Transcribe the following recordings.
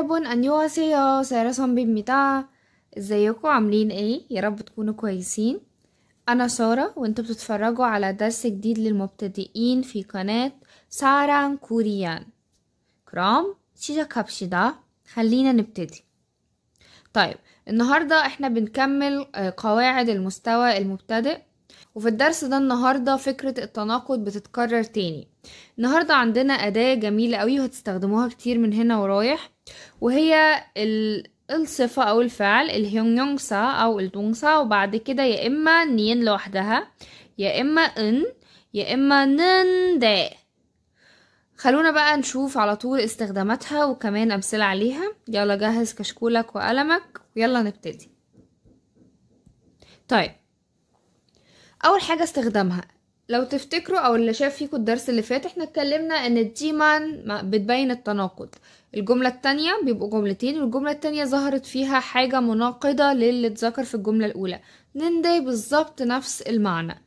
여러분 안녕하세요 سارة 선배입니다 ازيكم عاملين ايه يا رب تكونوا كويسين انا سارة وانتوا بتتفرجوا على درس جديد للمبتدئين في قناة سارة كوريان كرام 시작합시다 خلينا نبتدي طيب النهاردة احنا بنكمل آه، قواعد المستوى المبتدئ وفي الدرس ده النهاردة فكرة التناقض بتتكرر تاني النهاردة عندنا أداة جميلة قوي وهتستخدموها كتير من هنا ورايح وهي ال... الصفة أو الفعل سا أو سا وبعد كده يا إما نين لوحدها يا إما إن يا إما دا خلونا بقى نشوف على طول استخداماتها وكمان أمثلة عليها يلا جهز كشكولك وقلمك ويلا نبتدي طيب أول حاجة استخدامها لو تفتكروا او اللي شاف فيكم الدرس اللي فات احنا اتكلمنا ان الديمان بتبين التناقض الجملة التانية بيبقوا جملتين والجملة التانية ظهرت فيها حاجة مناقضة للي اتذكر في الجملة الأولى نندي بالظبط نفس المعنى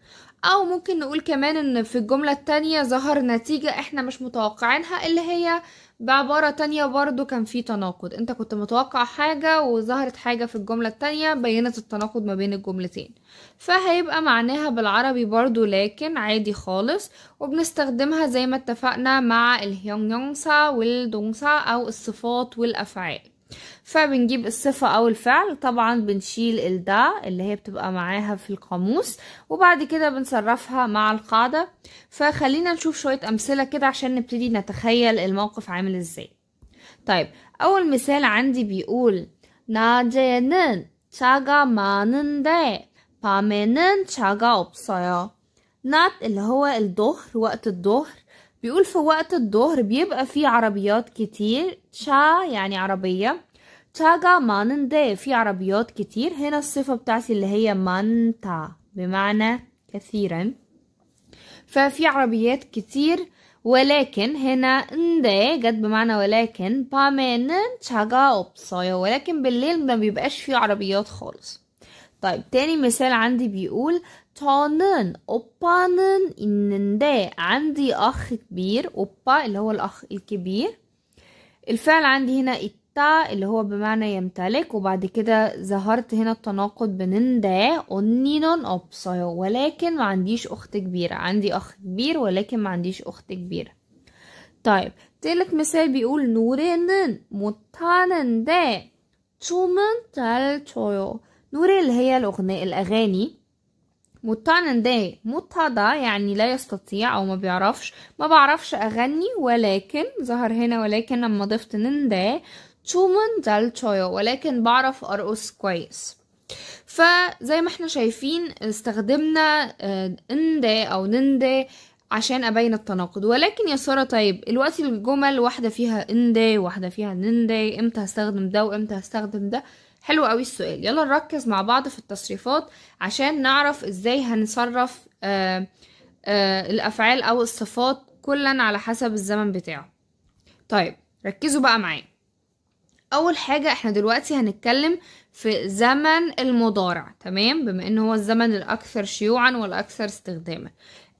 او ممكن نقول كمان ان في الجملة التانية ظهر نتيجة احنا مش متوقعينها اللي هي بعبارة تانية برضو كان في تناقض انت كنت متوقع حاجة وظهرت حاجة في الجملة التانية بينت التناقض ما بين الجملتين فهيبقى معناها بالعربي برضو لكن عادي خالص وبنستخدمها زي ما اتفقنا مع الهيونغيونسا والدونسا او الصفات والافعال فبنجيب الصفة او الفعل طبعا بنشيل الدا اللي هي بتبقى معاها في القاموس وبعد كده بنصرفها مع القاعدة فخلينا نشوف شوية امثلة كده عشان نبتدي نتخيل الموقف عامل ازاي طيب اول مثال عندي بيقول 낮에는 차가 많은데 밤에는 차가 없어요 낮 اللي هو الظهر وقت الظهر بيقول في وقت الظهر بيبقى في عربيات كتير تشا يعني عربية تشاغا دي في عربيات كتير هنا الصفة بتاعتي اللي هي مانتا بمعنى كثيرا ففي عربيات كتير ولكن هنا ندي جت بمعنى ولكن بامين تشاغا اوبسايا ولكن بالليل ما بيبقاش في عربيات خالص طيب تاني مثال عندي بيقول 저는 오빠는 있는데 عندي أخ كبير أوبا اللي هو الأخ الكبير الفعل عندي هنا إتا اللي هو بمعنى يمتلك وبعد كده ظهرت هنا التناقض بين أونينون 언니는 ولكن ما عنديش أخت كبيرة عندي أخ كبير ولكن ما عنديش أخت كبيرة طيب تالت مثال بيقول 노래는 못하는데 춤은 잘 춰요 نوري اللي هي الأغنية الأغاني مطعن ده متضع يعني لا يستطيع او ما بيعرفش ما بعرفش اغني ولكن ظهر هنا ولكن لما ضفت نندا تشومن دال تشويو ولكن بعرف ارقص كويس فزي ما احنا شايفين استخدمنا آه، نندا او نندا عشان ابين التناقض ولكن يا ساره طيب الوقت الجمل واحده فيها نندا واحده فيها نندا امتى هستخدم ده وامتى هستخدم ده حلو قوي السؤال يلا نركز مع بعض في التصريفات عشان نعرف ازاي هنصرف آآ آه، آآ آه، الافعال او الصفات كلا على حسب الزمن بتاعه طيب ركزوا بقى معايا اول حاجه احنا دلوقتي هنتكلم في زمن المضارع تمام بما ان هو الزمن الاكثر شيوعا والاكثر استخداما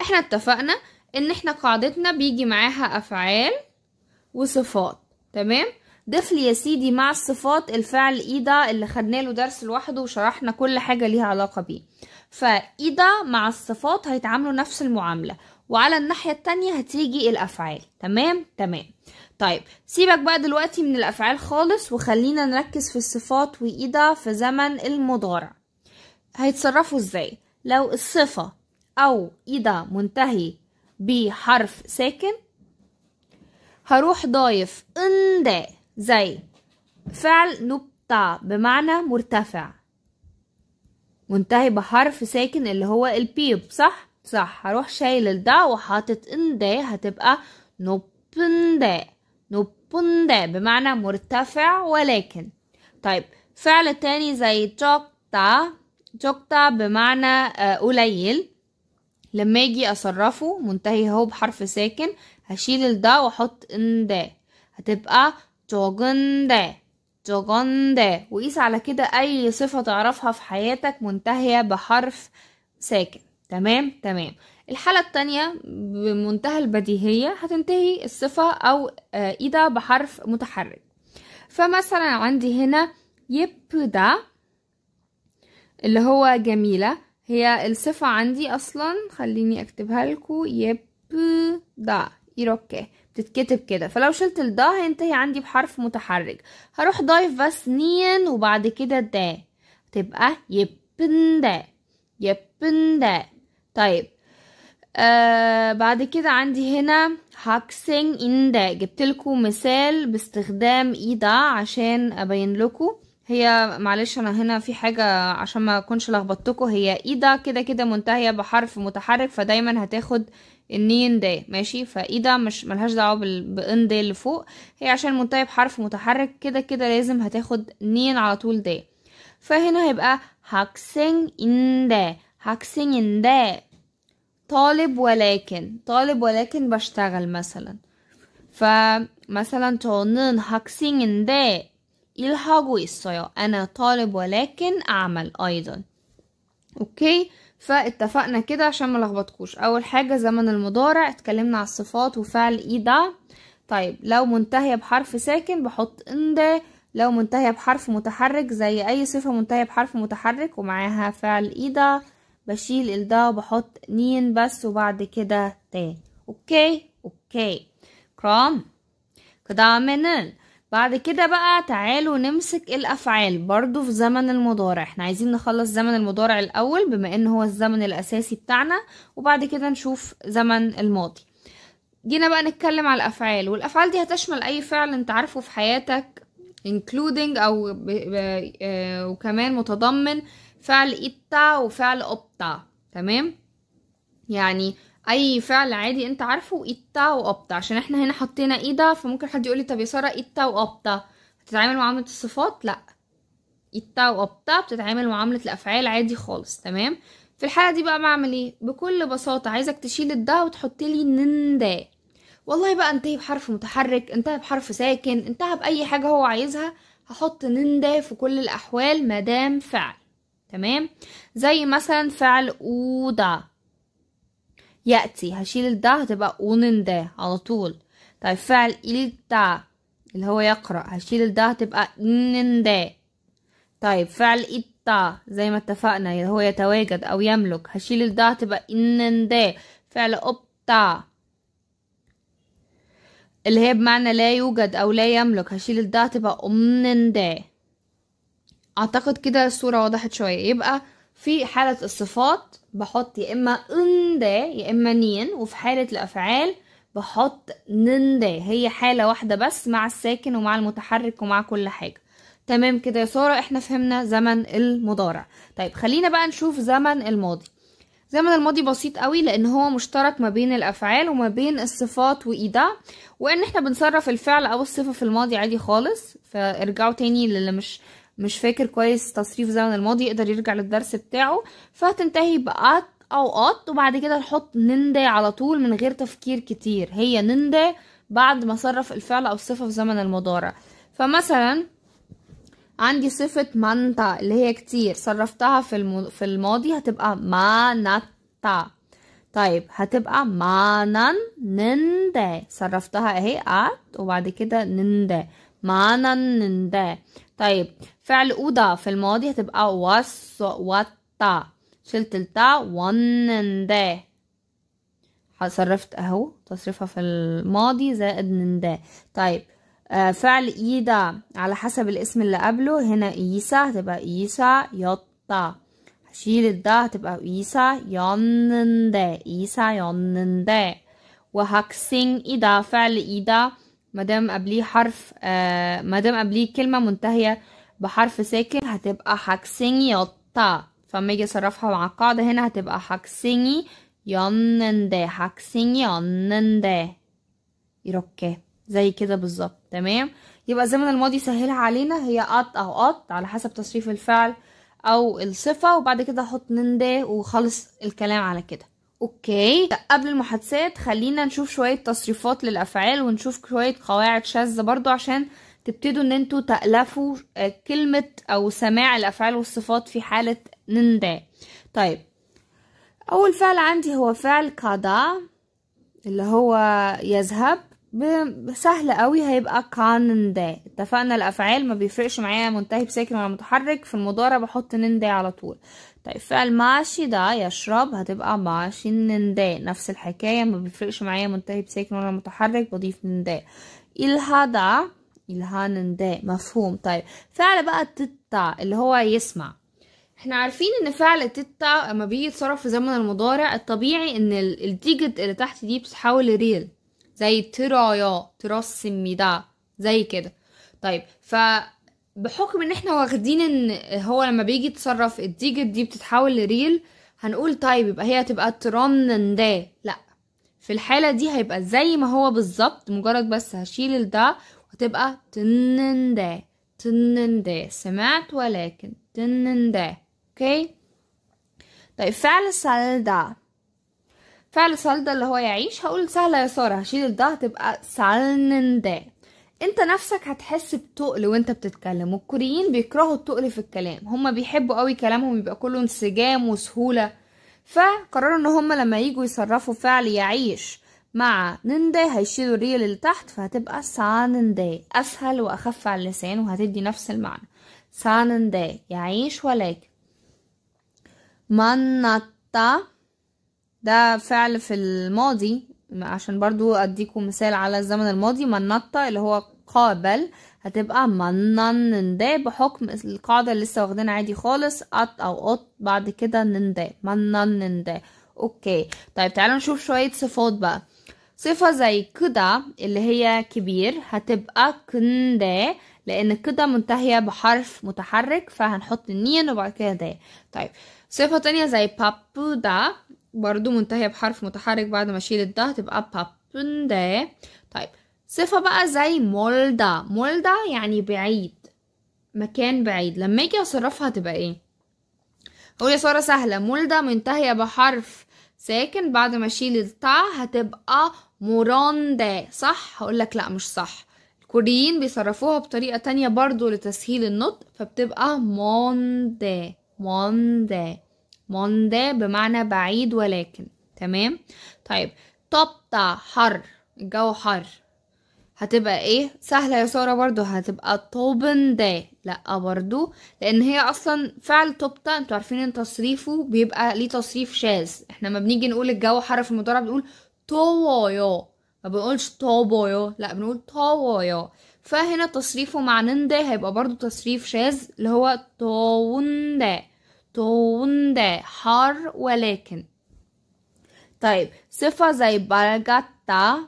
احنا اتفقنا ان احنا قاعدتنا بيجي معاها افعال وصفات تمام ضيف لي يا سيدي مع الصفات الفعل ايدا اللي خدنا له درس لوحده وشرحنا كل حاجه ليها علاقه بيه فايدا مع الصفات هيتعاملوا نفس المعامله وعلى الناحيه التانية هتيجي الافعال تمام تمام طيب سيبك بقى دلوقتي من الافعال خالص وخلينا نركز في الصفات وايدا في زمن المضارع هيتصرفوا ازاي لو الصفه او ايدا منتهي بحرف ساكن هروح ضايف ان ده زي فعل نقطة بمعنى مرتفع منتهي بحرف ساكن اللي هو البيب صح صح هروح شايل الدا وحاطط ان دا هتبقى نبند نبند بمعنى مرتفع ولكن طيب فعل تاني زي جوكتا جوكتا بمعنى آه، قليل لما اجي اصرفه منتهي اهو بحرف ساكن هشيل الدا واحط ان دا هتبقى جوجندا جوجندا وقيس على كده أي صفة تعرفها في حياتك منتهية بحرف ساكن تمام تمام الحالة التانية بمنتهى البديهية هتنتهي الصفة أو آه، إيدا بحرف متحرك فمثلا عندي هنا يبدا اللي هو جميلة هي الصفة عندي أصلا خليني أكتبها لكم يبدا إيروكي بتتكتب كده فلو شلت الضا هينتهي عندي بحرف متحرك هروح ضايف بس نين وبعد كده دا تبقى يبن دا يبن دا طيب آه بعد كده عندي هنا هاكسينج ان دا جبتلكو مثال باستخدام ايدا عشان ابين لكم هي معلش انا هنا في حاجة عشان ما اكونش لخبطتكوا هي ايدا كده كده منتهية بحرف متحرك فدايما هتاخد النين ده ماشي فاي ده مش ملهاش دعوه بان ده اللي فوق هي عشان منتهي بحرف متحرك كده كده لازم هتاخد نين على طول ده فهنا هيبقى ان ان ده طالب ولكن طالب ولكن بشتغل مثلا فمثلا ان 학생인데 일하고 있어요 أنا طالب ولكن أعمل أيضا أوكي فاتفقنا كده عشان ما لخبطكوش اول حاجه زمن المضارع اتكلمنا على الصفات وفعل ايدا طيب لو منتهيه بحرف ساكن بحط اندا لو منتهيه بحرف متحرك زي اي صفه منتهيه بحرف متحرك ومعاها فعل ايدا بشيل الدا وبحط نين بس وبعد كده تاني اوكي اوكي كرام 그다음에는 بعد كده بقى تعالوا نمسك الافعال برضو في زمن المضارع احنا عايزين نخلص زمن المضارع الاول بما ان هو الزمن الاساسي بتاعنا وبعد كده نشوف زمن الماضي جينا بقى نتكلم على الافعال والافعال دي هتشمل اي فعل انت عارفه في حياتك including او ب... ب... آه وكمان متضمن فعل ايتا وفعل اوبتا تمام يعني اي فعل عادي انت عارفه ايتا وابتا عشان احنا هنا حطينا ايدا فممكن حد يقولي طب يا ساره ايتا وابتا بتتعامل معامله الصفات لا ايتا وابتا بتتعامل معامله الافعال عادي خالص تمام في الحاله دي بقى بعمل ايه بكل بساطه عايزك تشيل الدا وتحطي لي نندا والله بقى انتهي بحرف متحرك انتهى بحرف ساكن انتهى باي حاجه هو عايزها هحط نندا في كل الاحوال دام فعل تمام زي مثلا فعل اودا يأتي هشيل الدا هتبقى أونندا على طول طيب فعل إلتا اللي هو يقرأ هشيل الدا هتبقى إنندا طيب فعل إتا زي ما اتفقنا اللي هو يتواجد أو يملك هشيل الدا هتبقى إنندا فعل أبتا اللي هي بمعنى لا يوجد أو لا يملك هشيل الدا هتبقى أمنندا أعتقد كده الصورة وضحت شوية يبقى في حالة الصفات بحط يا إما ندا يا إما نين وفي حالة الأفعال بحط نندا هي حالة واحدة بس مع الساكن ومع المتحرك ومع كل حاجة تمام كده يا سارة احنا فهمنا زمن المضارع طيب خلينا بقى نشوف زمن الماضي زمن الماضي بسيط قوي لان هو مشترك ما بين الافعال وما بين الصفات وإيدا وان احنا بنصرف الفعل او الصفه في الماضي عادي خالص فارجعوا تاني للي مش مش فاكر كويس تصريف زمن الماضي يقدر يرجع للدرس بتاعه فهتنتهي بأت أو ات وبعد كده نحط نندى على طول من غير تفكير كتير هي نندى بعد ما صرف الفعل أو الصفة في زمن المضارع فمثلا عندي صفة مانتا اللي هي كتير صرفتها في, المو... في الماضي هتبقى مانتا طيب هتبقى مانان نندى صرفتها اهي ات وبعد كده نندى 많았는데 طيب فعل أودا في الماضي هتبقى وص وطا شلت التا ونند صرفت أهو تصريفها في الماضي زائد نند طيب آه، فعل إيدا على حسب الاسم اللي قبله هنا إيسا هتبقى إيسا يطا هشيل الدا هتبقى إيسا ينند إيسا يننده وهكسين إيدا فعل إيدا مادام قبليه حرف آه مادام قبليه كلمة منتهية بحرف ساكن هتبقى حكسيني يطا فما اجي اصرفها مع القاعدة هنا هتبقى حكسيني ينندا حكسيني ينندا يروكي زي كده بالظبط تمام يبقى زمن الماضي سهلها علينا هي قط او قط على حسب تصريف الفعل او الصفة وبعد كده احط نندا وخلص الكلام على كده اوكي قبل المحادثات خلينا نشوف شويه تصريفات للافعال ونشوف شويه قواعد شاذه برضو عشان تبتدوا ان انتوا تألفوا آه، كلمة او سماع الافعال والصفات في حالة نندا طيب اول فعل عندي هو فعل كادا اللي هو يذهب سهل قوي هيبقى دا اتفقنا الافعال ما بيفرقش معايا منتهي بساكن ولا متحرك في المضارع بحط نن دا على طول طيب فعل ماشي ده يشرب هتبقى ماشي نن دا نفس الحكاية ما بيفرقش معايا منتهي بساكن ولا متحرك بضيف نن دا إلها ده إلها نن دا مفهوم طيب فعل بقى تتا اللي هو يسمع احنا عارفين ان فعل تتا لما بيجي يتصرف في زمن المضارع الطبيعي ان الديجت اللي تحت دي بتتحول لريل زي ترايا ده زي كده طيب ف بحكم ان احنا واخدين ان هو لما بيجي يتصرف الديجت دي بتتحول لريل هنقول طيب يبقى هي هتبقى ترنن ده لا في الحالة دي هيبقى زي ما هو بالظبط مجرد بس هشيل الدا وهتبقى تنن ده تنن ده سمعت ولكن تنن ده اوكي طيب فعل ده فعل سال ده اللي هو يعيش هقول سهلة يا سارة هشيل ده هتبقى سالنن ده انت نفسك هتحس بتقل وانت بتتكلم والكوريين بيكرهوا التقل في الكلام هما بيحبوا قوي كلامهم يبقى كله انسجام وسهولة فقرروا ان هما لما يجوا يصرفوا فعل يعيش مع نندا هيشيلوا الريل اللي تحت فهتبقى سانندا اسهل واخف على اللسان وهتدي نفس المعنى سانندا يعيش ولكن منتا ده فعل في الماضي عشان برضو اديكم مثال على الزمن الماضي منطة اللي هو قابل هتبقى منن بحكم القاعدة اللي لسه واخدينها عادي خالص قط او قط بعد كده نندا منن اوكي طيب تعالوا نشوف شوية صفات بقى صفة زي كده اللي هي كبير هتبقى كندا لأن كده منتهية بحرف متحرك فهنحط نين وبعد كده ده طيب صفة تانية زي بابودا برضو منتهية بحرف متحرك بعد ما اشيل الده تبقى بابندا طيب صفة بقى زي مولدا مولدا يعني بعيد مكان بعيد لما اجي اصرفها تبقى ايه هو يا سارة سهلة مولدا منتهية بحرف ساكن بعد ما اشيل التا هتبقى موراندا صح هقولك لا مش صح الكوريين بيصرفوها بطريقة تانية برضو لتسهيل النطق فبتبقى موندا موندا موندا بمعنى بعيد ولكن تمام طيب طبطة حر الجو حر هتبقى ايه سهله يا ساره برضو هتبقى طوبن دا لا برضو لان هي اصلا فعل طبطة انتوا عارفين ان تصريفه بيبقى ليه تصريف شاذ احنا ما بنيجي نقول الجو حر في المضارع بنقول طوايا ما بنقولش طوبويو لا بنقول طوايا فهنا تصريفه مع نندا هيبقى برضو تصريف شاذ اللي هو طوندا 더운데 هار ولكن طيب صفة زي برجاتا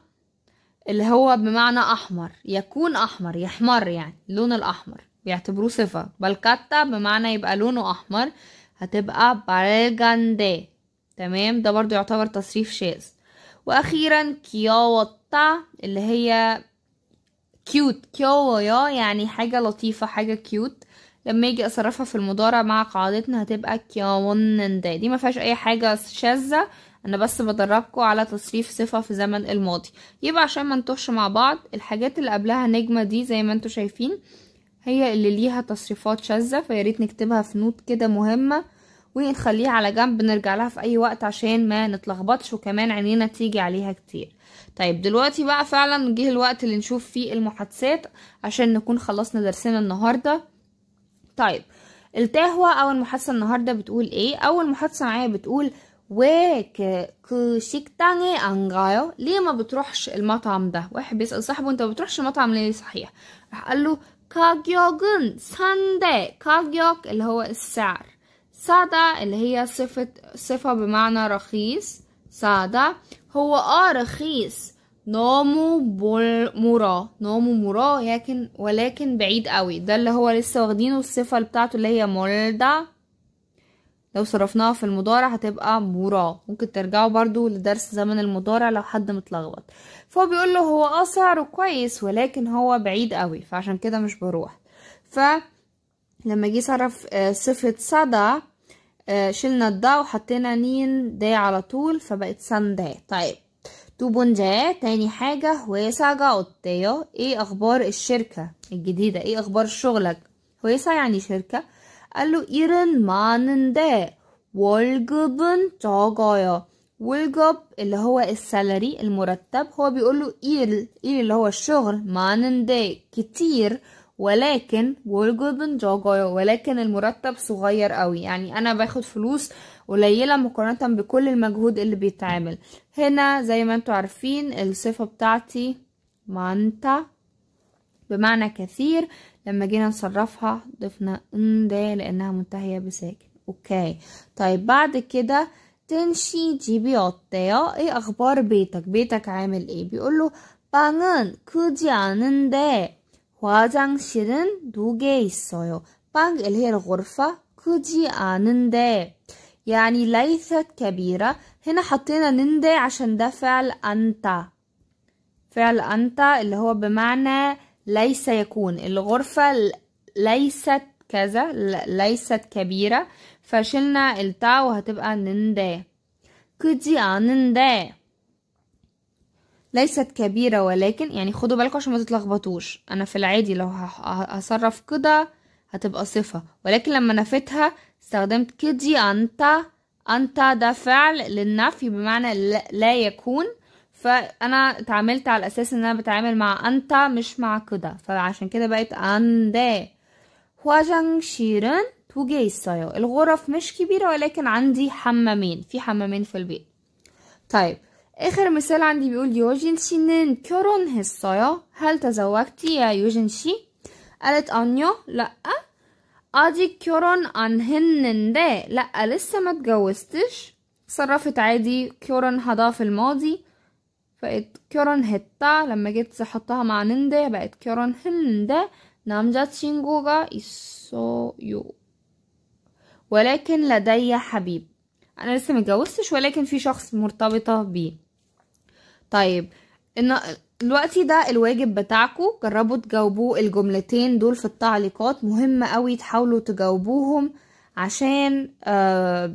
اللي هو بمعنى أحمر يكون أحمر يحمر يعني اللون الأحمر بيعتبروه صفة بالكاتا بمعنى يبقى لونه أحمر هتبقى بارجاندي تمام ده برضو يعتبر تصريف شاذ وأخيرا كيوتا اللي هي كيوت كيو يعني حاجة لطيفة حاجة كيوت لما اجي اصرفها في المضارع مع قاعدتنا هتبقى كيونندا دي ما فيهاش اي حاجه شاذه انا بس بدربكم على تصريف صفه في زمن الماضي يبقى عشان ما نتوهش مع بعض الحاجات اللي قبلها نجمه دي زي ما انتم شايفين هي اللي ليها تصريفات شاذه فياريت نكتبها في نوت كده مهمه ونخليها على جنب نرجع لها في اي وقت عشان ما نتلخبطش وكمان عينينا تيجي عليها كتير طيب دلوقتي بقى فعلا جه الوقت اللي نشوف فيه المحادثات عشان نكون خلصنا درسنا النهارده طيب التاهوة أول محادثة النهارده بتقول ايه اول محادثه معايا بتقول تاني انغايو ليه ما بتروحش المطعم ده واحد بيسال صاحبه انت ما بتروحش المطعم ليه صحيح راح قال له كاجيوغن ساندي كاجيوك اللي هو السعر سادا اللي هي صفة صفة بمعنى رخيص سادا هو اه رخيص نامو بول مورا نامو مورا لكن ولكن بعيد قوي ده اللي هو لسه واخدينه الصفة اللي بتاعته اللي هي مولدا لو صرفناها في المضارع هتبقى مورا ممكن ترجعوا برضو لدرس زمن المضارع لو حد متلخبط فهو بيقول له هو اه سعره كويس ولكن هو بعيد قوي فعشان كده مش بروح ف لما جه صرف آه، صفة صدى آه، شلنا الدا وحطينا نين دا على طول فبقت سندا طيب 두 번째 تاني حاجة 회사가 어때요? ايه اخبار الشركة الجديدة ايه اخبار شغلك 회사 يعني شركة قال له 일은 많은데 월급은 적어요 월급 اللي هو السالري المرتب هو بيقول له 일일 اللي هو الشغل 많은데 كتير ولكن والجولدن ولكن المرتب صغير قوي يعني انا باخد فلوس قليلة مقارنة بكل المجهود اللي بيتعمل هنا زي ما انتوا عارفين الصفة بتاعتي مانتا بمعنى كثير لما جينا نصرفها ضفنا ان دا لانها منتهية بساكن اوكي طيب بعد كده تنشي جيبي اوتيو ايه اخبار بيتك بيتك عامل ايه بيقول له 방은 크지 않은데 화장실은 두개 있어요. بانغ اللي هي الغرفة 크지 않은데 يعني ليست كبيرة هنا حطينا نندي عشان ده فعل أنت فعل أنت اللي هو بمعنى ليس يكون الغرفة ليست كذا ليست كبيرة فشلنا التا وهتبقى نندي كجي آنندي ليست كبيرة ولكن يعني خدوا بالكم عشان ما تتلخبطوش انا في العادي لو هصرف كده هتبقى صفة ولكن لما نفيتها استخدمت كدي انت انت ده فعل للنفي بمعنى لا يكون فانا اتعاملت على اساس ان انا بتعامل مع انت مش مع كده فعشان كده بقت عندي 화장실은 두개 있어요 الغرف مش كبيرة ولكن عندي حمامين في حمامين في البيت طيب آخر مثال عندي بيقول يوجنشي نين كورون هسايا هل تزوجتي يا يوجنشي؟ قالت أنيو لأ أدي كورون أنهنن ده لأ لسه ما اتجوزتش صرفت عادي كورون هدا في الماضي بقت كورون هتا لما جيت احطها مع نندا بقت كورون هندا نامجا تشينجوغا يو ولكن لدي حبيب انا لسه متجوزتش ولكن في شخص مرتبطه بيه طيب إن الوقت ده الواجب بتاعكم جربوا تجاوبوا الجملتين دول في التعليقات مهم قوي تحاولوا تجاوبوهم عشان آه،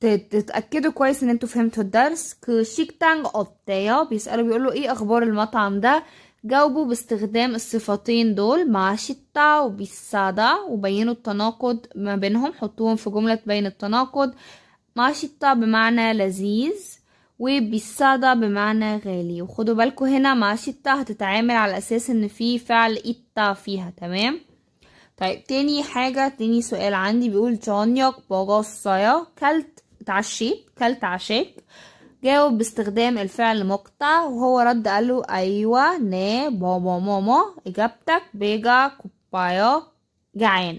تتأكدوا كويس ان انتوا فهمتوا الدرس كشيك تانغ اوتيا بيسألوا بيقولوا ايه اخبار المطعم ده جاوبوا باستخدام الصفتين دول مع شتا وبيسادا وبينوا التناقض ما بينهم حطوهم في جملة تبين التناقض مع شتا بمعنى لذيذ وبالسادة بمعنى غالي وخدوا بالكوا هنا مع شتا هتتعامل على أساس إن في فعل إتا فيها تمام طيب تاني حاجة تاني سؤال عندي بيقول جونيوك بغصايا كلت اتعشيت كلت عشاك جاوب باستخدام الفعل مقطع وهو رد قاله أيوة نا بابا ماما إجابتك بيجا كوبايا جعان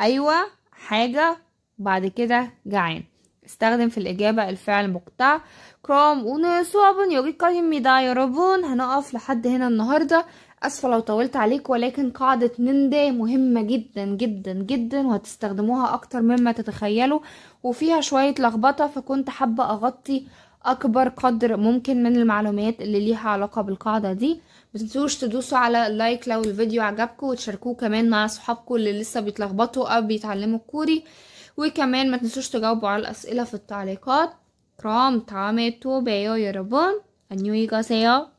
أيوة حاجة بعد كده جعان استخدم في الإجابة الفعل مقطع كروم ونصوب يوريكا입니다 여러분 هنقف لحد هنا النهاردة أسفة لو طولت عليك ولكن قاعدة نندي مهمة جدا جدا جدا وهتستخدموها أكتر مما تتخيلوا وفيها شوية لخبطة فكنت حابة أغطي أكبر قدر ممكن من المعلومات اللي ليها علاقة بالقاعدة دي متنسوش تدوسوا على اللايك لو الفيديو عجبكم وتشاركوه كمان مع صحابكم اللي لسه بيتلخبطوا أو بيتعلموا الكوري وكمان ما تنسوش تجاوبوا على الأسئلة في التعليقات كرام تعامل توبايو يربون انيو يغاسيو